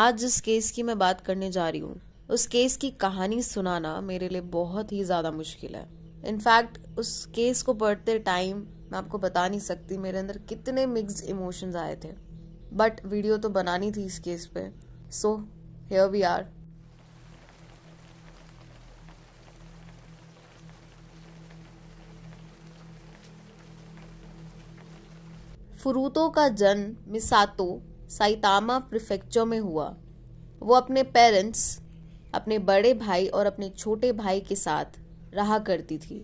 आज जिस केस की मैं बात करने जा रही हूँ उस केस की कहानी सुनाना मेरे लिए बहुत ही ज़्यादा मुश्किल है इनफैक्ट उस केस को पढ़ते टाइम मैं आपको बता नहीं सकती मेरे अंदर कितने मिक्स इमोशंस आए थे बट वीडियो तो बनानी थी इस केस पे so here we are Furuta का जन्म मिसातो साइतामा प्रिफेक्चर में हुआ वो अपने पेरेंट्स अपने बड़े भाई और अपने छोटे भाई के साथ रहा करती थी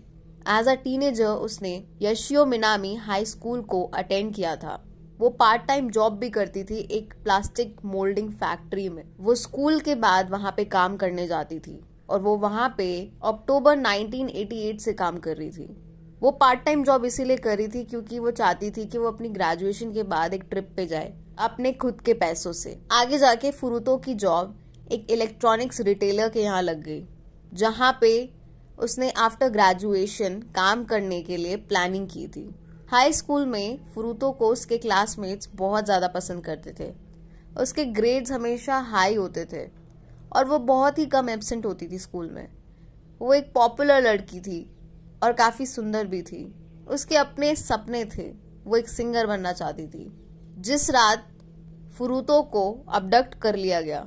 एज अ टीनेजर उसने यशियो मिनामी हाई स्कूल को अटेंड किया था वो पार्ट टाइम जॉब भी करती थी एक प्लास्टिक मोल्डिंग फैक्ट्री में वो स्कूल के बाद वहाँ पे काम करने जाती थी और वो वहाँ पे अक्टूबर 1988 से काम कर रही थी वो पार्ट टाइम जॉब इसीलिए कर रही थी क्योंकि वो चाहती थी कि वो अपनी ग्रेजुएशन के बाद एक ट्रिप पे जाए अपने खुद के पैसों से आगे जाके फुरुतो की जॉब एक इलेक्ट्रॉनिक्स रिटेलर के यहाँ लग गई जहाँ पे उसने आफ्टर ग्रेजुएशन काम करने के लिए प्लानिंग की थी हाई स्कूल में फ्रूतो को उसके क्लासमेट्स बहुत ज़्यादा पसंद करते थे उसके ग्रेड्स हमेशा हाई होते थे और वो बहुत ही कम एबसेंट होती थी स्कूल में वो एक पॉपुलर लड़की थी और काफ़ी सुंदर भी थी उसके अपने सपने थे वो एक सिंगर बनना चाहती थी जिस रात फुरूतो को अबडक्ट कर लिया गया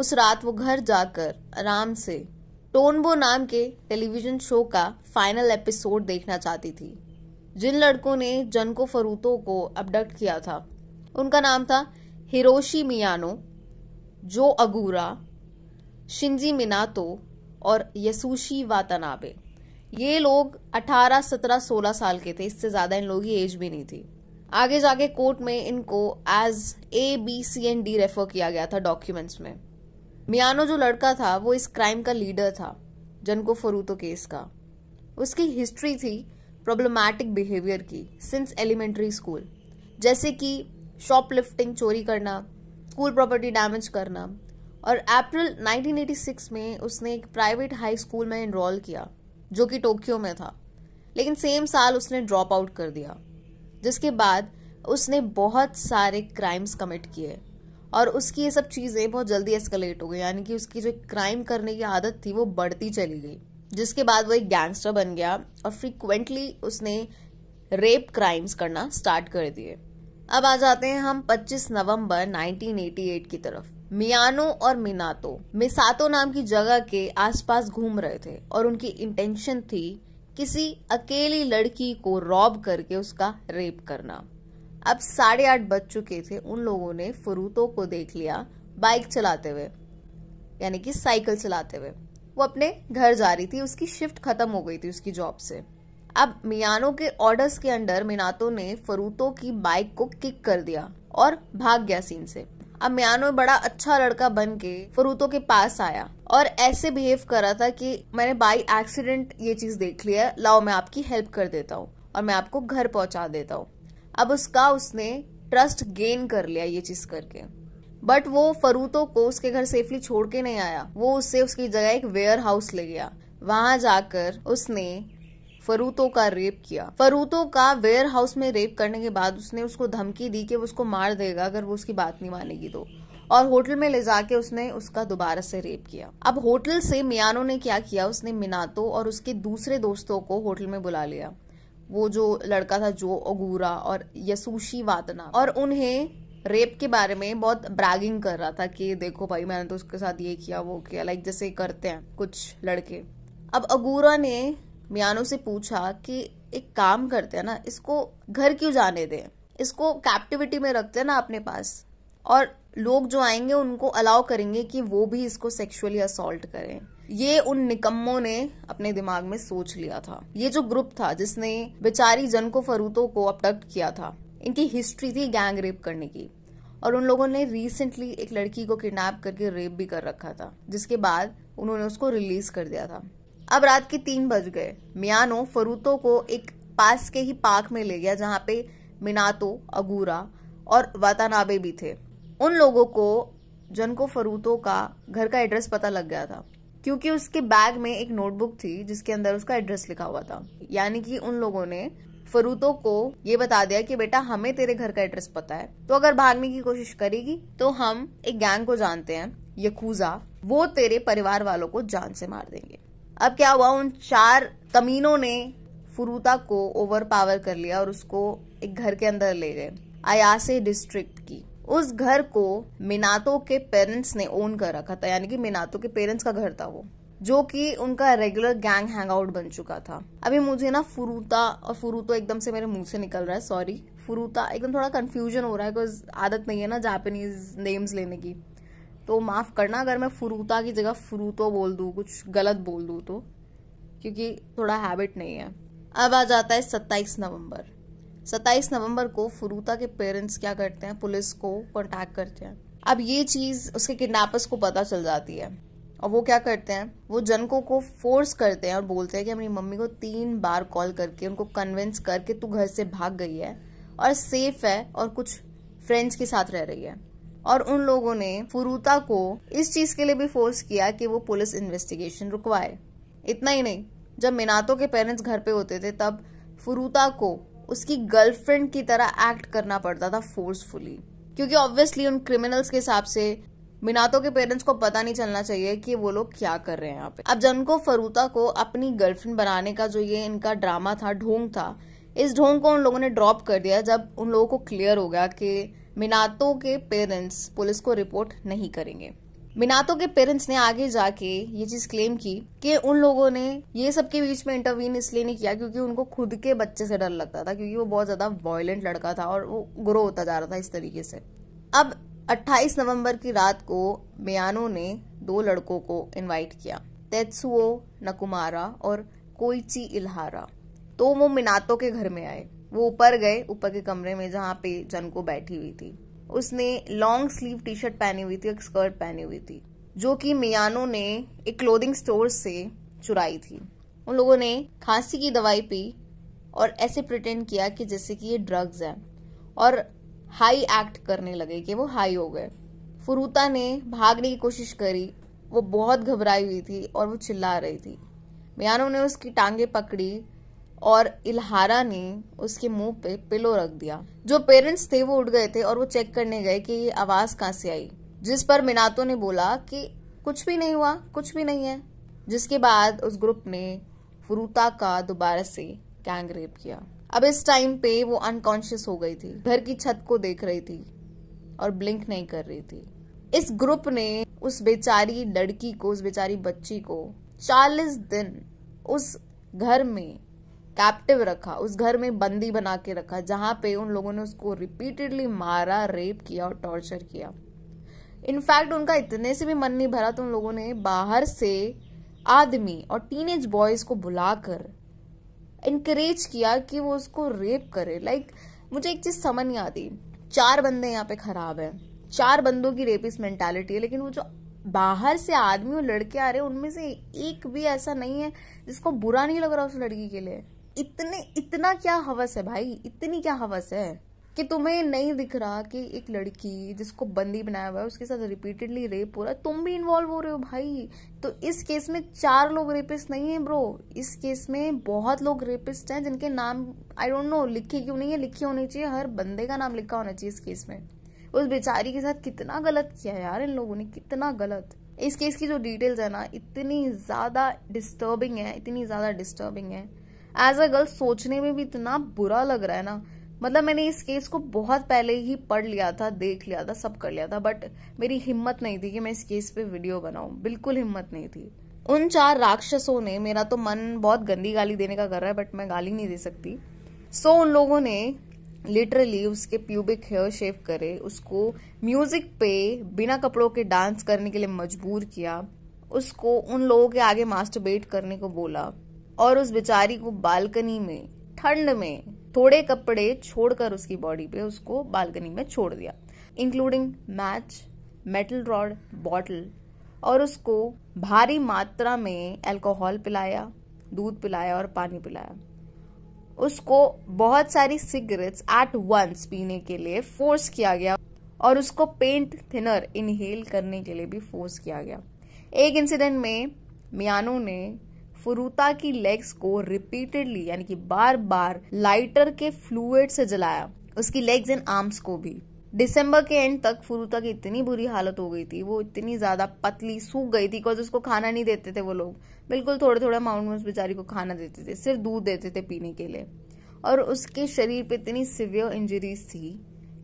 उस रात वो घर जाकर आराम से टोनबो नाम के टेलीविजन शो का फाइनल एपिसोड देखना चाहती थी जिन लड़कों ने जनको फरूतो को अबडक्ट किया था उनका नाम था हिरोशी मियानो जो अगूरा शिंजी मिनातो और यसूशी वातानाबे ये लोग 18, 17, 16 साल के थे इससे ज़्यादा इन लोगों की एज भी नहीं थी आगे जाके कोर्ट में इनको as A B C and D refer किया गया था डॉक्यूमेंट्स में मियानो जो लड़का था वो इस क्राइम का लीडर था जनको फरूतो केस का उसकी हिस्ट्री थी प्रॉब्लमैटिक बिहेवियर की सिंस एलिमेंट्री स्कूल जैसे कि शॉपलिफ्टिंग चोरी करना स्कूल प्रॉपर्टी डैमेज करना और अप्रैल 1986 में उसने एक प्राइवेट हाई स्कूल में इनरोल किया जो कि टोक्यो में था लेकिन सेम साल उसने ड्रॉप आउट कर दिया जिसके बाद उसने बहुत सारे क्राइम्स कमिट किए और उसकी ये सब चीज़ें बहुत जल्दी एस्केलेट हो गई यानी कि उसकी जो क्राइम करने की आदत थी वो बढ़ती चली गई जिसके बाद वो एक गैंगस्टर बन गया और फ्रिक्वेंटली उसने रेप क्राइम्स करना स्टार्ट कर दिए अब आ जाते हैं हम 25 नवंबर 1988 की तरफ मियानो और मिनातो मिसातो नाम की जगह के आसपास घूम रहे थे और उनकी इंटेंशन थी किसी अकेली लड़की को रॉब करके उसका रेप करना अब साढ़े आठ बज चुके थे उन लोगों ने फरूतों को देख लिया बाइक चलाते हुए यानी कि साइकिल चलाते हुए वो अपने घर जा रही थी उसकी शिफ्ट खत्म हो गई थी उसकी जॉब से अब मियानो के ऑर्डर्स के अंडर मिनातो ने फरूतो की बाइक को किक कर दिया और भाग गया सीन से अमियानो बड़ा अच्छा लड़का बन के फरूतो के पास आया और ऐसे बिहेव करा था कि मैंने बाई एक्सीडेंट ये चीज देख ली है लाओ मैं आपकी हेल्प कर देता हूँ और मैं आपको घर पहुंचा देता हूँ अब उसका उसने ट्रस्ट गेन कर लिया ये चीज करके बट वो फरूतो को उसके घर सेफली छोड़ के नहीं आया वो उससे उसकी जगह एक वेयर हाउस ले गया वहां जाकर उसने फरूतो का रेप किया फरूतो का वेयर हाउस में रेप करने के बाद उसने उसको धमकी दी कि वो उसको मार देगा अगर वो उसकी बात नहीं मानेगी तो और होटल में ले जाके उसने उसका दोबारा से रेप किया अब होटल से मियानो ने क्या किया उसने मिनातो और उसके दूसरे दोस्तों को होटल में बुला लिया वो जो लड़का था जो अगूरा और यसूशी वातना और उन्हें रेप के बारे में बहुत ब्रैगिंग कर रहा था कि देखो भाई मैंने तो उसके साथ ये किया वो किया लाइक जैसे करते हैं कुछ लड़के अब अगूरा ने मियानो से पूछा कि एक काम करते हैं ना इसको घर क्यों जाने दें इसको कैप्टिविटी में रखते हैं ना अपने पास और लोग जो आएंगे उनको अलाउ करेंगे कि वो भी इसको सेक्सुअली असोल्ट करें ये उन निकम्मों ने अपने दिमाग में सोच लिया था ये जो ग्रुप था जिसने बेचारी जनको फरूतों को अपडक्ट किया था इनकी हिस्ट्री थी गैंग रेप करने की और उन लोगों ने रिसेंटली एक लड़की को किडनैप करके रेप भी कर रखा था जिसके बाद उन्होंने उसको रिलीज कर दिया था अब रात के तीन बज गए मियानो फरूतो को एक पास के ही पार्क में ले गया जहाँ पे मिनातो अगूरा और वातानाबे भी थे उन लोगों को जनको फरूतो का घर का एड्रेस पता लग गया था क्योंकि उसके बैग में एक नोटबुक थी जिसके अंदर उसका एड्रेस लिखा हुआ था यानी कि उन लोगों ने फरूतो को ये बता दिया कि बेटा हमें तेरे घर का एड्रेस पता है तो अगर भागने की कोशिश करेगी तो हम एक गैंग को जानते हैं यकूजा वो तेरे परिवार वालों को जान से मार देंगे अब क्या हुआ उन चार कमीनों ने फुरूता को ओवर पावर कर लिया और उसको एक घर के अंदर ले गए अयासे डिस्ट्रिक्ट की उस घर को मिनातो के पेरेंट्स ने ओन कर रखा था यानी कि मिनातो के पेरेंट्स का घर था वो जो कि उनका रेगुलर गैंग हैंगआउट बन चुका था अभी मुझे ना फुरूता और फुरूतो एकदम से मेरे मुंह से निकल रहा है सॉरी फुरूता एकदम थोड़ा कंफ्यूजन हो रहा है बिकॉज आदत नहीं है ना जापानीज नेम्स लेने की तो माफ़ करना अगर मैं फ्रूता की जगह फ्रूतो बोल दूँ कुछ गलत बोल दूँ तो क्योंकि थोड़ा हैबिट नहीं है अब आ जाता है सत्ताईस नवंबर सत्ताईस नवंबर को फ्रूता के पेरेंट्स क्या करते हैं पुलिस को कॉन्टैक्ट करते हैं अब ये चीज़ उसके किडनैपर्स को पता चल जाती है और वो क्या करते हैं वो जनकों को फोर्स करते हैं और बोलते हैं कि अपनी मम्मी को तीन बार कॉल करके उनको कन्विंस करके तू घर से भाग गई है और सेफ है और कुछ फ्रेंड्स के साथ रह रही है और उन लोगों ने फुरूता को इस चीज के लिए भी फोर्स किया कि वो पुलिस इन्वेस्टिगेशन रुकवाए इतना ही नहीं जब मिनातो के पेरेंट्स घर पे होते थे तब फुरूता को उसकी गर्लफ्रेंड की तरह एक्ट करना पड़ता था फोर्सफुली क्योंकि ऑब्वियसली उन क्रिमिनल्स के हिसाब से मिनातो के पेरेंट्स को पता नहीं चलना चाहिए कि वो लोग क्या कर रहे हैं यहाँ पे अब जनको फरूता को अपनी गर्लफ्रेंड बनाने का जो ये इनका ड्रामा था ढोंग था इस ढोंग को उन लोगों ने ड्रॉप कर दिया जब उन लोगों को क्लियर हो गया कि मिनातो के पेरेंट्स पुलिस को रिपोर्ट नहीं करेंगे मिनातो के पेरेंट्स ने आगे जाके ये चीज क्लेम की कि उन लोगों ने ये सबके बीच में इंटरवीन इसलिए नहीं किया क्योंकि उनको खुद के बच्चे से डर लगता था क्योंकि वो बहुत ज्यादा वॉयलेंट लड़का था और वो ग्रो होता जा रहा था इस तरीके से अब 28 नवंबर की रात को मियानो ने दो लड़कों को इनवाइट किया तेत्सुओ नकुमारा और कोइची इल्हारा तो वो मिनातो के घर में आए वो ऊपर गए ऊपर के कमरे में जहाँ पे जनको बैठी हुई थी उसने लॉन्ग स्लीव टी शर्ट पहनी हुई थी एक स्कर्ट पहनी हुई थी जो कि मियानो ने एक क्लोथिंग स्टोर से चुराई थी उन लोगों ने खांसी की दवाई पी और ऐसे प्रिटेंड किया कि जैसे कि ये ड्रग्स हैं और हाई एक्ट करने लगे कि वो हाई हो गए फुरूता ने भागने की कोशिश करी वो बहुत घबराई हुई थी और वो चिल्ला रही थी मियानो ने उसकी टांगे पकड़ी और इल्हारा ने उसके मुंह पे पिलो रख दिया जो पेरेंट्स थे वो उठ गए थे और वो चेक करने गए कि ये आवाज कहाँ से आई जिस पर मिनातो ने बोला कि कुछ भी नहीं हुआ कुछ भी नहीं है जिसके बाद उस ग्रुप ने फ्रूता का दोबारा से गैंग रेप किया अब इस टाइम पे वो अनकॉन्शियस हो गई थी घर की छत को देख रही थी और ब्लिंक नहीं कर रही थी इस ग्रुप ने उस बेचारी लड़की को उस बेचारी बच्ची को 40 दिन उस घर में कैप्टिव रखा उस घर में बंदी बना के रखा जहां पे उन लोगों ने उसको रिपीटेडली मारा रेप किया और टॉर्चर किया इनफैक्ट उनका इतने से भी मन नहीं भरा तो उन लोगों ने बाहर से आदमी और टीनेज बॉयज को बुलाकर इनकरेज किया कि वो उसको रेप करे लाइक like, मुझे एक चीज समझ नहीं आती चार बंदे यहाँ पे खराब है चार बंदों की रेपिस मेंटालिटी है लेकिन वो जो बाहर से आदमी और लड़के आ रहे हैं उनमें से एक भी ऐसा नहीं है जिसको बुरा नहीं लग रहा उस लड़की के लिए इतने इतना क्या हवस है भाई इतनी क्या हवस है कि तुम्हें नहीं दिख रहा कि एक लड़की जिसको बंदी बनाया हुआ है उसके साथ रिपीटेडली रेप हो रहा है तुम भी इन्वॉल्व हो रहे हो भाई तो इस केस में चार लोग रेपिस्ट नहीं है ब्रो इस केस में बहुत लोग रेपिस्ट हैं जिनके नाम आई डोंट नो लिखे क्यों नहीं है लिखे होने चाहिए हर बंदे का नाम लिखा होना चाहिए इस केस में उस बेचारी के साथ कितना गलत किया यार इन लोगों ने कितना गलत इस केस की जो डिटेल्स है ना इतनी ज़्यादा डिस्टर्बिंग है इतनी ज़्यादा डिस्टर्बिंग है एज अ गर्ल सोचने में भी इतना बुरा लग रहा है ना मतलब मैंने इस केस को बहुत पहले ही पढ़ लिया था देख लिया था सब कर लिया था बट मेरी हिम्मत नहीं थी कि मैं इस केस पे वीडियो बनाऊं बिल्कुल हिम्मत नहीं थी उन चार राक्षसों ने मेरा तो मन बहुत गंदी गाली देने का कर रहा है बट मैं गाली नहीं दे सकती सो so, उन लोगों ने लिटरली उसके प्यूबिक हेयर शेव करे उसको म्यूजिक पे बिना कपड़ों के डांस करने के लिए मजबूर किया उसको उन लोगों के आगे मास्टरबेट करने को बोला और उस बेचारी को बालकनी में ठंड में थोड़े कपड़े छोड़कर उसकी बॉडी पे उसको बालकनी में छोड़ दिया including match metal rod bottle और उसको भारी मात्रा में अल्कोहल पिलाया दूध पिलाया और पानी पिलाया उसको बहुत सारी सिगरेट्स एट वंस पीने के लिए फोर्स किया गया और उसको पेंट थिनर इनहेल करने के लिए भी फोर्स किया गया एक इंसिडेंट में मियानो ने फुरुता की लेग्स को रिपीटेडली यानी कि बार बार लाइटर के फ्लूड से जलाया उसकी लेग्स एंड आर्म्स को भी दिसंबर के एंड तक फुरुता की इतनी बुरी हालत हो गई थी वो इतनी ज्यादा पतली सूख गई थी बिकॉज उसको खाना नहीं देते थे वो लोग बिल्कुल थोड़े थोड़े अमाउंट में उस बेचारी को खाना देते थे सिर्फ दूध देते थे पीने के लिए और उसके शरीर पे इतनी सिवियर इंजरीज थी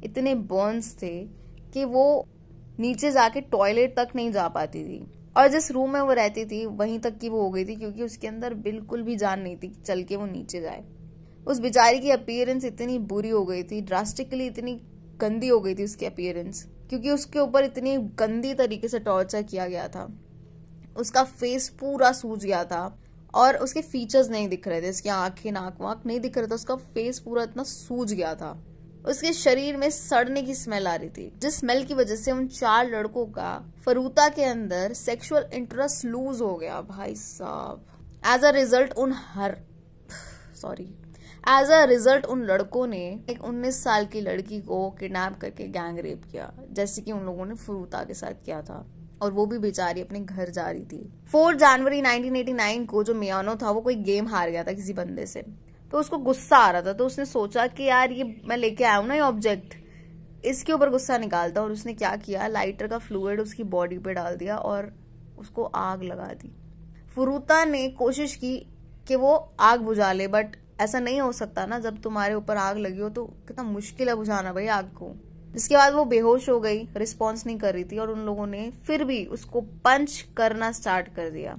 इतने बर्न्स थे कि वो नीचे जाके टॉयलेट तक नहीं जा पाती थी और जिस रूम में वो रहती थी वहीं तक की वो हो गई थी क्योंकि उसके अंदर बिल्कुल भी जान नहीं थी कि चल के वो नीचे जाए उस बेचारी की अपियरेंस इतनी बुरी हो गई थी ड्रास्टिकली इतनी गंदी हो गई थी उसकी अपियरेंस क्योंकि उसके ऊपर इतनी गंदी तरीके से टॉर्चर किया गया था उसका फेस पूरा सूज गया था और उसके फीचर्स नहीं दिख रहे थे उसकी आंखें नाक वाक नहीं दिख रहे थे उसका फेस पूरा इतना सूज गया था उसके शरीर में सड़ने की स्मेल आ रही थी जिस स्मेल की वजह से उन चार लड़कों का फरूता के अंदर सेक्सुअल इंटरेस्ट लूज हो गया भाई साहब एज अ रिजल्ट उन हर सॉरी एज अ रिजल्ट उन लड़कों ने एक 19 साल की लड़की को किडनैप करके गैंग रेप किया जैसे कि उन लोगों ने फरूता के साथ किया था और वो भी बेचारी अपने घर जा रही थी 4 जनवरी 1989 को जो मियानो था वो कोई गेम हार गया था किसी बंदे से तो उसको गुस्सा आ रहा था तो उसने सोचा कि यार ये मैं लेके आया हूँ ना ये ऑब्जेक्ट इसके ऊपर गुस्सा निकालता और उसने क्या किया लाइटर का फ्लूड उसकी बॉडी पे डाल दिया और उसको आग लगा दी फुरूता ने कोशिश की कि वो आग बुझा ले बट ऐसा नहीं हो सकता ना जब तुम्हारे ऊपर आग लगी हो तो कितना मुश्किल है बुझाना भाई आग को इसके बाद वो बेहोश हो गई रिस्पॉन्स नहीं कर रही थी और उन लोगों ने फिर भी उसको पंच करना स्टार्ट कर दिया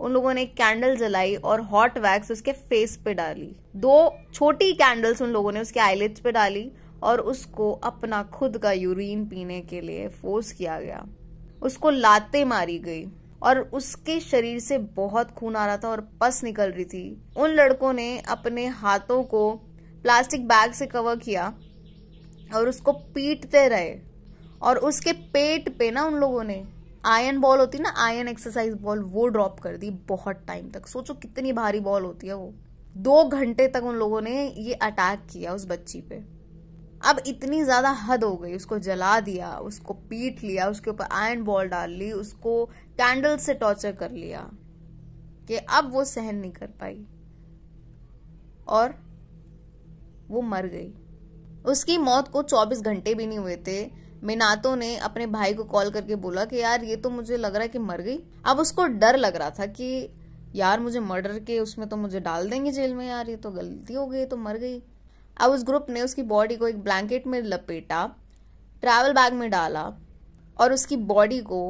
उन लोगों ने कैंडल जलाई और हॉट वैक्स उसके फेस पे डाली दो छोटी कैंडल्स उन लोगों ने उसके आईलेट्स पे डाली और उसको अपना खुद का यूरिन पीने के लिए फोर्स किया गया उसको लाते मारी गई और उसके शरीर से बहुत खून आ रहा था और पस निकल रही थी उन लड़कों ने अपने हाथों को प्लास्टिक बैग से कवर किया और उसको पीटते रहे और उसके पेट पे ना उन लोगों ने आयन बॉल होती ना आयन एक्सरसाइज बॉल वो ड्रॉप कर दी बहुत टाइम तक सोचो कितनी भारी बॉल होती है वो दो घंटे तक उन लोगों ने ये अटैक किया उस बच्ची पे अब इतनी ज्यादा हद हो गई उसको जला दिया उसको पीट लिया उसके ऊपर आयन बॉल डाल ली उसको कैंडल से टॉर्चर कर लिया कि अब वो सहन नहीं कर पाई और वो मर गई उसकी मौत को 24 घंटे भी नहीं हुए थे मिनातो ने अपने भाई को कॉल करके बोला कि यार ये तो मुझे लग रहा है कि मर गई अब उसको डर लग रहा था कि यार मुझे मर्डर के उसमें तो मुझे डाल देंगे जेल में यार ये तो गलती हो गई तो मर गई अब उस ग्रुप ने उसकी बॉडी को एक ब्लैंकेट में लपेटा ट्रैवल बैग में डाला और उसकी बॉडी को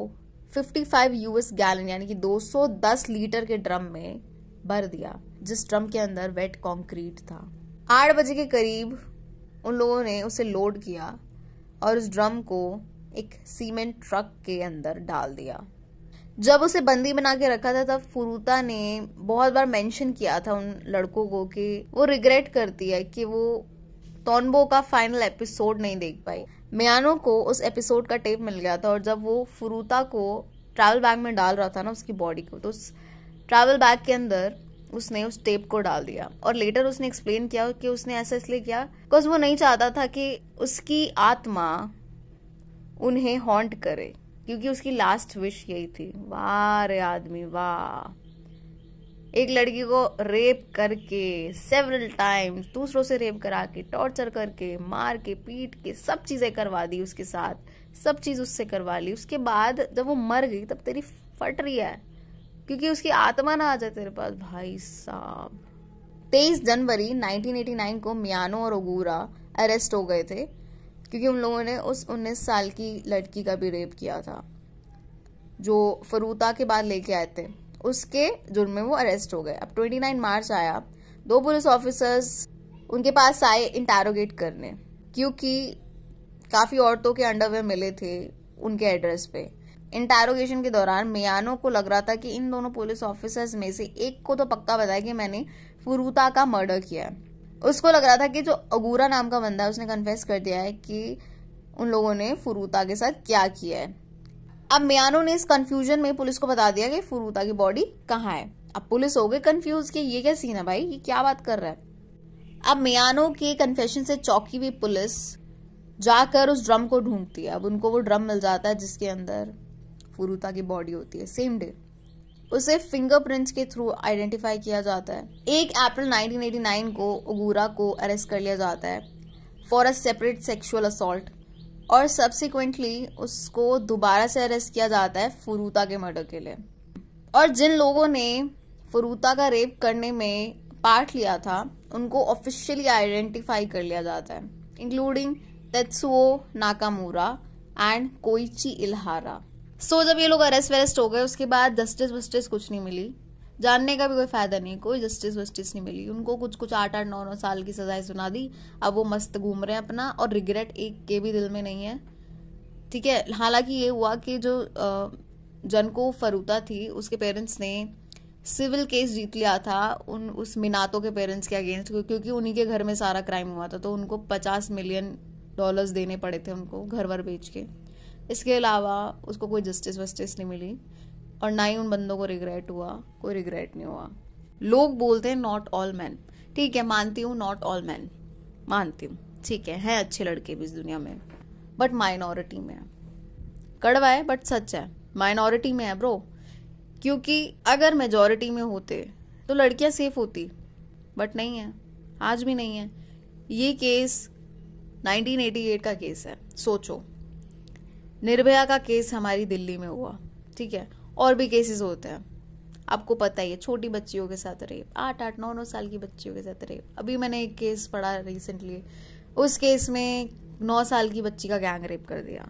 55 यूएस गैलन यानी कि 210 लीटर के ड्रम में भर दिया जिस ड्रम के अंदर वेट कंक्रीट था आठ बजे के करीब उन लोगों ने उसे लोड किया और उस ड्रम को एक सीमेंट ट्रक के अंदर डाल दिया जब उसे बंदी बना के रखा था तब फुरूता ने बहुत बार मेंशन किया था उन लड़कों को कि वो रिग्रेट करती है कि वो टॉनबो का फाइनल एपिसोड नहीं देख पाई मियानो को उस एपिसोड का टेप मिल गया था और जब वो फुरूता को ट्रैवल बैग में डाल रहा था ना उसकी बॉडी को तो उस ट्रैवल बैग के अंदर उसने उस टेप को डाल दिया और लेटर उसने एक्सप्लेन किया कि उसने ऐसा इसलिए किया बिकॉज वो नहीं चाहता था कि उसकी आत्मा उन्हें हॉन्ट करे क्योंकि उसकी लास्ट विश यही थी वाह रे आदमी वाह एक लड़की को रेप करके सेवरल टाइम्स दूसरों से रेप करा के टॉर्चर करके मार के पीट के सब चीज़ें करवा दी उसके साथ सब चीज़ उससे करवा ली उसके बाद जब वो मर गई तब तेरी फट रही है क्योंकि उसकी आत्मा ना आ जाए तेरे पास भाई साहब तेईस जनवरी 1989 को मियानो और ओगूरा अरेस्ट हो गए थे क्योंकि उन लोगों ने उस 19 साल की लड़की का भी रेप किया था जो फरूता के बाद लेके आए थे उसके जुर्म में वो अरेस्ट हो गए अब 29 मार्च आया दो पुलिस ऑफिसर्स उनके पास आए इंटेरोगेट करने क्योंकि काफ़ी औरतों के अंडरवेयर मिले थे उनके एड्रेस पे इंटेरोगेशन के दौरान मियानो को लग रहा था कि इन दोनों पुलिस ऑफिसर्स में से एक को तो पक्का बताया कि मैंने फुरूता का मर्डर किया है उसको लग रहा था कि जो अगूरा नाम का बंदा है उसने कन्फेस कर दिया है कि उन लोगों ने फुरूता के साथ क्या किया है अब मियानो ने इस कंफ्यूजन में पुलिस को बता दिया कि फुरूता की बॉडी कहाँ है अब पुलिस हो गए कंफ्यूज कि ये क्या सीन है भाई ये क्या बात कर रहा है अब मियानो के कन्फेशन से चौकी हुई पुलिस जाकर उस ड्रम को ढूंढती है अब उनको वो ड्रम मिल जाता है जिसके अंदर पुरुता की बॉडी होती है सेम डे उसे फिंगरप्रिंट्स के थ्रू आइडेंटिफाई किया जाता है एक अप्रैल 1989 को ओगूरा को अरेस्ट कर लिया जाता है for a separate sexual assault और सब्सिक्वेंटली उसको दोबारा से अरेस्ट किया जाता है फुरूता के मर्डर के लिए और जिन लोगों ने फुरूता का रेप करने में पार्ट लिया था उनको ऑफिशियली आइडेंटिफाई कर लिया जाता है including Tetsuo Nakamura and Koichi Ihara so so, जब ये लोग अरेस्ट वेरेस्ट हो गए उसके बाद जस्टिस वस्टिस कुछ नहीं मिली जानने का भी कोई फायदा नहीं कोई जस्टिस वस्टिस नहीं मिली उनको कुछ कुछ आठ आठ नौ नौ साल की सजाएं सुना दी अब वो मस्त घूम रहे हैं अपना और रिग्रेट एक के भी दिल में नहीं है ठीक है हालांकि ये हुआ कि जो जनको फरूता थी उसके पेरेंट्स ने सिविल केस जीत लिया था उन उस मिनातों के पेरेंट्स के अगेंस्ट क्योंकि उन्हीं के घर में सारा क्राइम हुआ था तो उनको पचास मिलियन डॉलर्स देने पड़े थे उनको घर वर बेच के इसके अलावा उसको कोई जस्टिस वस्टिस नहीं मिली और ना ही उन बंदों को रिग्रेट हुआ कोई रिग्रेट नहीं हुआ लोग बोलते हैं नॉट ऑल मैन ठीक है मानती हूँ नॉट ऑल मैन मानती हूँ ठीक है हैं अच्छे लड़के भी इस दुनिया में बट माइनॉरिटी में है कड़वा है बट सच है माइनॉरिटी में है ब्रो क्योंकि अगर मेजॉरिटी में होते तो लड़कियां सेफ होती बट नहीं है आज भी नहीं है ये केस 1988 का केस है सोचो निर्भया का केस हमारी दिल्ली में हुआ ठीक है और भी केसेस होते हैं आपको पता ही है छोटी बच्चियों के साथ रेप आठ आठ नौ नौ साल की बच्चियों के साथ रेप अभी मैंने एक केस पढ़ा रिसेंटली उस केस में नौ साल की बच्ची का गैंग रेप कर दिया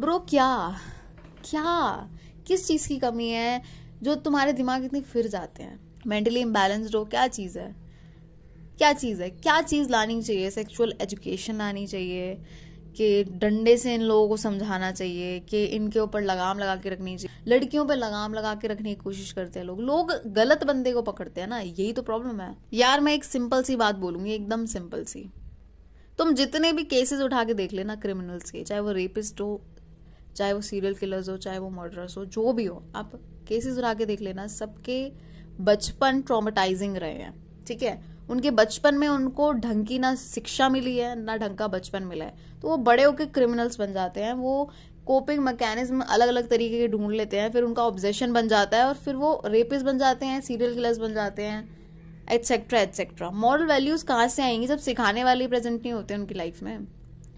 ब्रो क्या क्या किस चीज़ की कमी है जो तुम्हारे दिमाग इतने फिर जाते हैं मेंटली इम्बैलेंस्ड हो क्या चीज़ है क्या चीज़ है क्या चीज़ लानी चाहिए सेक्सुअल एजुकेशन लानी चाहिए कि डंडे से इन लोगों को समझाना चाहिए कि इनके ऊपर लगाम लगा के रखनी चाहिए लड़कियों पर लगाम लगा के रखने की कोशिश करते हैं लोग लोग गलत बंदे को पकड़ते हैं ना यही तो प्रॉब्लम है यार मैं एक सिंपल सी बात बोलूंगी एकदम सिंपल सी तुम जितने भी केसेस उठा के देख लेना क्रिमिनल्स के चाहे वो रेपिस्ट हो चाहे वो सीरियल किलर्स हो चाहे वो मर्डरर्स हो जो भी हो आप केसेस उठा के देख लेना सबके बचपन ट्रोमेटाइजिंग रहे हैं ठीक है उनके बचपन में उनको ढंग की ना शिक्षा मिली है ना ढंग का बचपन मिला है तो वो बड़े होकर क्रिमिनल्स बन जाते हैं वो कोपिंग मैकेनिज्म अलग अलग तरीके के ढूंढ लेते हैं फिर उनका ऑब्जेशन बन जाता है और फिर वो रेपिस बन जाते हैं सीरियल किलर्स बन जाते हैं एटसेट्रा एटसेट्रा मॉरल वैल्यूज कहाँ से आएंगी जब सिखाने वाले प्रेजेंट नहीं होते उनकी लाइफ में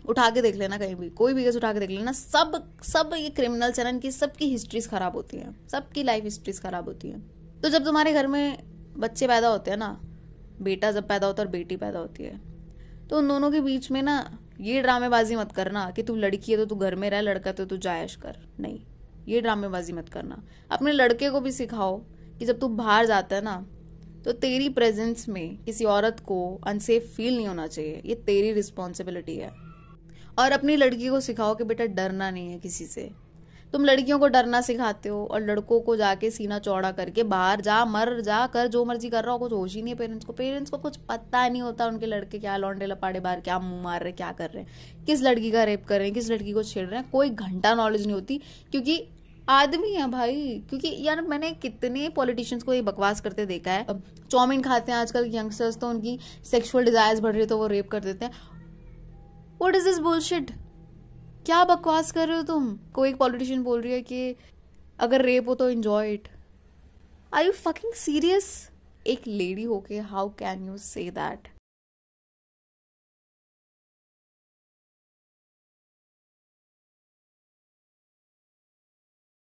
उठा के देख लेना कहीं भी कोई भी केस उठा के देख लेना सब सब ये क्रिमिनल्स हैं इनकी सबकी हिस्ट्रीज खराब होती हैं सबकी लाइफ हिस्ट्रीज खराब होती हैं तो जब तुम्हारे घर में बच्चे पैदा होते हैं ना बेटा जब पैदा होता है और बेटी पैदा होती है तो उन दोनों के बीच में ना ये ड्रामेबाजी मत करना कि तू लड़की है तो तू घर में रह लड़का तो तू जायश कर नहीं ये ड्रामेबाजी मत करना अपने लड़के को भी सिखाओ कि जब तू बाहर जाता है ना तो तेरी प्रेजेंस में किसी औरत को अनसेफ फील नहीं होना चाहिए ये तेरी रिस्पॉन्सिबिलिटी है और अपनी लड़की को सिखाओ कि बेटा डरना नहीं है किसी से तुम लड़कियों को डरना सिखाते हो और लड़कों को जाके सीना चौड़ा करके बाहर जा मर जा कर जो मर्जी कर रहा हो कुछ होश ही नहीं है पेरेंट्स को पेरेंट्स को कुछ पता नहीं होता उनके लड़के क्या लौंडे लपाड़े बाहर क्या मुंह मार रहे क्या कर रहे हैं किस लड़की का रेप कर रहे हैं किस लड़की को छेड़ रहे हैं कोई घंटा नॉलेज नहीं होती क्योंकि आदमी है भाई क्योंकि यार मैंने कितने पॉलिटिशियंस को ये बकवास करते देखा है चौमिन खाते हैं आजकल यंगस्टर्स तो उनकी सेक्सुअल डिजायर्स बढ़ रही है तो वो रेप कर देते हैं वट इज दिस बुलशिट क्या बकवास कर रहे हो तुम कोई एक पॉलिटिशियन बोल रही है कि अगर रेप हो तो enjoy it are you fucking serious एक लेडी होके how can you say that